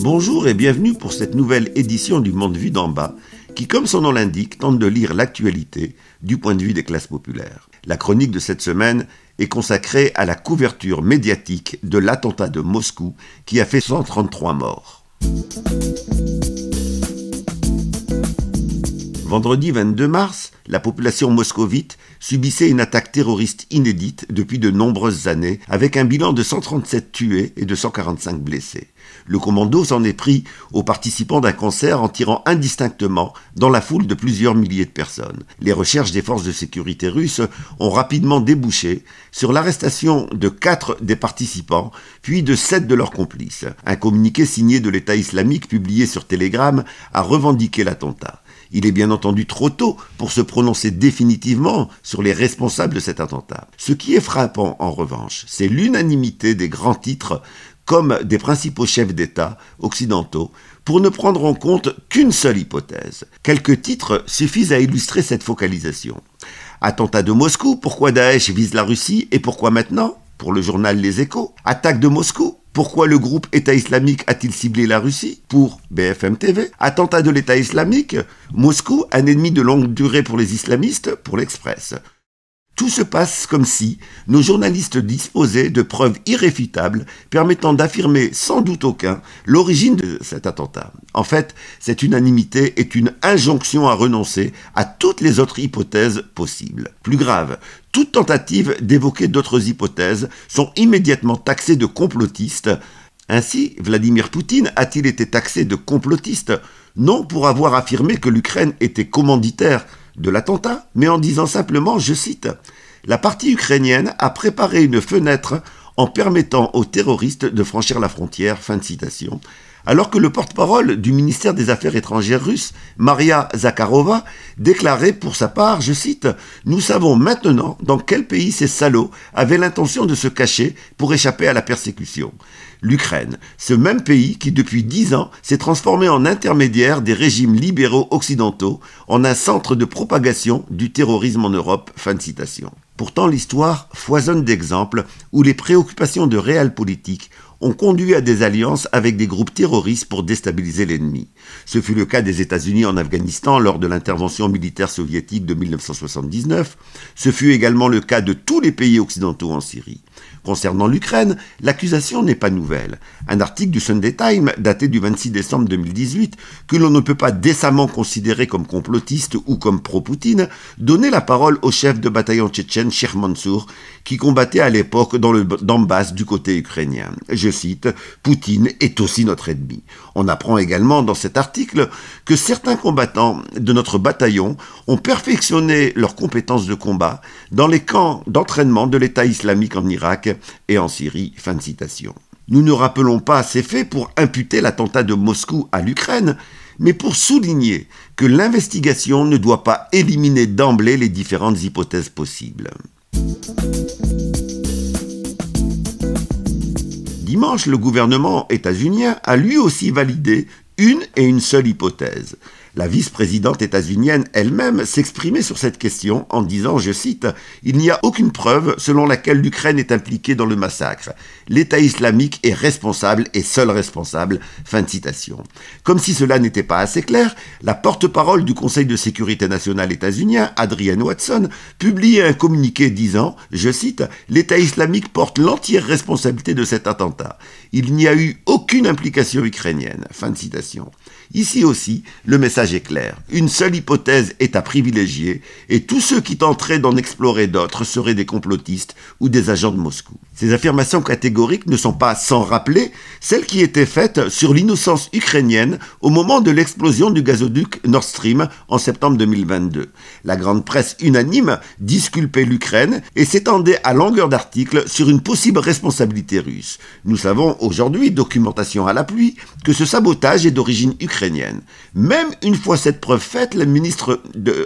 Bonjour et bienvenue pour cette nouvelle édition du Monde Vu d'en bas, qui, comme son nom l'indique, tente de lire l'actualité du point de vue des classes populaires. La chronique de cette semaine est consacrée à la couverture médiatique de l'attentat de Moscou qui a fait 133 morts. Vendredi 22 mars, la population moscovite subissait une attaque terroriste inédite depuis de nombreuses années, avec un bilan de 137 tués et de 145 blessés. Le commando s'en est pris aux participants d'un concert en tirant indistinctement dans la foule de plusieurs milliers de personnes. Les recherches des forces de sécurité russes ont rapidement débouché sur l'arrestation de quatre des participants, puis de sept de leurs complices. Un communiqué signé de l'État islamique publié sur Telegram a revendiqué l'attentat. Il est bien entendu trop tôt pour se prononcer définitivement sur les responsables de cet attentat. Ce qui est frappant, en revanche, c'est l'unanimité des grands titres comme des principaux chefs d'État occidentaux pour ne prendre en compte qu'une seule hypothèse. Quelques titres suffisent à illustrer cette focalisation. Attentat de Moscou, pourquoi Daesh vise la Russie et pourquoi maintenant Pour le journal Les Échos. Attaque de Moscou, pourquoi le groupe État islamique a-t-il ciblé la Russie Pour BFM TV. Attentat de l'État islamique, Moscou, un ennemi de longue durée pour les islamistes, pour l'Express. Tout se passe comme si nos journalistes disposaient de preuves irréfutables permettant d'affirmer sans doute aucun l'origine de cet attentat. En fait, cette unanimité est une injonction à renoncer à toutes les autres hypothèses possibles. Plus grave, toute tentative d'évoquer d'autres hypothèses sont immédiatement taxées de complotistes. Ainsi, Vladimir Poutine a-t-il été taxé de complotiste non pour avoir affirmé que l'Ukraine était commanditaire de l'attentat, mais en disant simplement, je cite, La partie ukrainienne a préparé une fenêtre en permettant aux terroristes de franchir la frontière. Fin de citation alors que le porte-parole du ministère des Affaires étrangères russe, Maria Zakharova, déclarait pour sa part, je cite, Nous savons maintenant dans quel pays ces salauds avaient l'intention de se cacher pour échapper à la persécution. L'Ukraine, ce même pays qui depuis dix ans s'est transformé en intermédiaire des régimes libéraux occidentaux, en un centre de propagation du terrorisme en Europe. Fin de citation. Pourtant, l'histoire foisonne d'exemples où les préoccupations de réel politique ont conduit à des alliances avec des groupes terroristes pour déstabiliser l'ennemi. Ce fut le cas des États-Unis en Afghanistan lors de l'intervention militaire soviétique de 1979. Ce fut également le cas de tous les pays occidentaux en Syrie. Concernant l'Ukraine, l'accusation n'est pas nouvelle. Un article du Sunday Times, daté du 26 décembre 2018, que l'on ne peut pas décemment considérer comme complotiste ou comme pro-Poutine, donnait la parole au chef de bataillon tchétchène, Sheikh Mansour, qui combattait à l'époque dans le Donbass du côté ukrainien. Je Poutine est aussi notre ennemi. On apprend également dans cet article que certains combattants de notre bataillon ont perfectionné leurs compétences de combat dans les camps d'entraînement de l'État islamique en Irak et en Syrie. Fin de citation. Nous ne rappelons pas ces faits pour imputer l'attentat de Moscou à l'Ukraine, mais pour souligner que l'investigation ne doit pas éliminer d'emblée les différentes hypothèses possibles. dimanche, le gouvernement états-unien a lui aussi validé une et une seule hypothèse, la vice-présidente états-unienne elle-même s'exprimait sur cette question en disant, je cite, Il n'y a aucune preuve selon laquelle l'Ukraine est impliquée dans le massacre. L'État islamique est responsable et seul responsable. Fin de citation. Comme si cela n'était pas assez clair, la porte-parole du Conseil de sécurité nationale états-unien, Adrienne Watson, publie un communiqué disant, je cite, L'État islamique porte l'entière responsabilité de cet attentat. Il n'y a eu aucune implication ukrainienne. Fin de citation. Ici aussi, le message est clair. Une seule hypothèse est à privilégier et tous ceux qui tenteraient d'en explorer d'autres seraient des complotistes ou des agents de Moscou. Ces affirmations catégoriques ne sont pas sans rappeler celles qui étaient faites sur l'innocence ukrainienne au moment de l'explosion du gazoduc Nord Stream en septembre 2022. La grande presse unanime disculpait l'Ukraine et s'étendait à longueur d'articles sur une possible responsabilité russe. Nous savons aujourd'hui, documentation à la pluie, que ce sabotage est d'origine ukrainienne. Même une une fois cette preuve faite, le ministre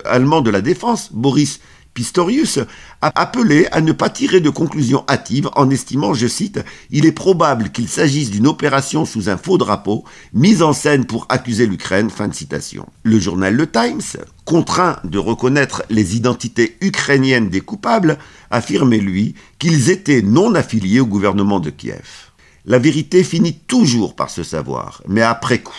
allemand de la Défense, Boris Pistorius, a appelé à ne pas tirer de conclusions hâtives en estimant, je cite, Il est probable qu'il s'agisse d'une opération sous un faux drapeau, mise en scène pour accuser l'Ukraine. Fin de citation. Le journal Le Times, contraint de reconnaître les identités ukrainiennes des coupables, affirmait lui qu'ils étaient non affiliés au gouvernement de Kiev. La vérité finit toujours par se savoir, mais après coup.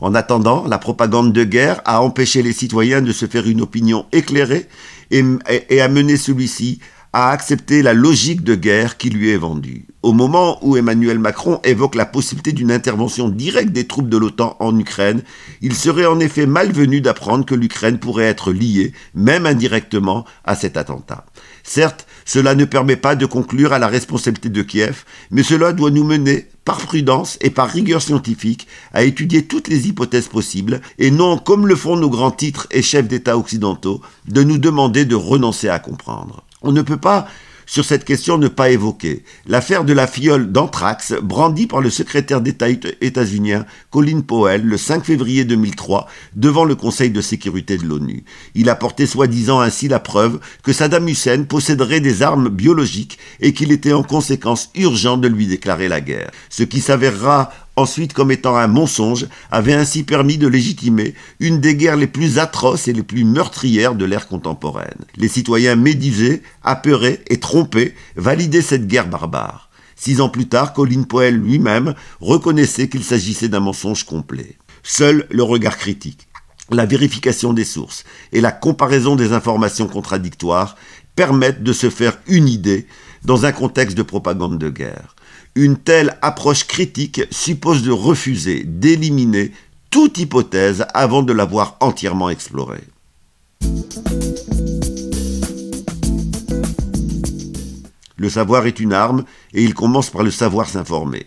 En attendant, la propagande de guerre a empêché les citoyens de se faire une opinion éclairée et, a mené celui-ci à accepter la logique de guerre qui lui est vendue au moment où Emmanuel Macron évoque la possibilité d'une intervention directe des troupes de l'OTAN en Ukraine, il serait en effet malvenu d'apprendre que l'Ukraine pourrait être liée, même indirectement, à cet attentat. Certes, cela ne permet pas de conclure à la responsabilité de Kiev, mais cela doit nous mener, par prudence et par rigueur scientifique, à étudier toutes les hypothèses possibles, et non, comme le font nos grands titres et chefs d'État occidentaux, de nous demander de renoncer à comprendre. On ne peut pas sur cette question ne pas évoquer l'affaire de la fiole d'anthrax brandie par le secrétaire d'État états-unien Colin Powell le 5 février 2003 devant le Conseil de sécurité de l'ONU. Il apportait soi-disant ainsi la preuve que Saddam Hussein posséderait des armes biologiques et qu'il était en conséquence urgent de lui déclarer la guerre. Ce qui s'avérera ensuite comme étant un mensonge, avait ainsi permis de légitimer une des guerres les plus atroces et les plus meurtrières de l'ère contemporaine. Les citoyens médisés, apeurés et trompés validaient cette guerre barbare. Six ans plus tard, Colin Powell lui-même reconnaissait qu'il s'agissait d'un mensonge complet. Seul le regard critique, la vérification des sources et la comparaison des informations contradictoires permettent de se faire une idée dans un contexte de propagande de guerre. Une telle approche critique suppose de refuser, d'éliminer toute hypothèse avant de l'avoir entièrement explorée. Le savoir est une arme et il commence par le savoir s'informer.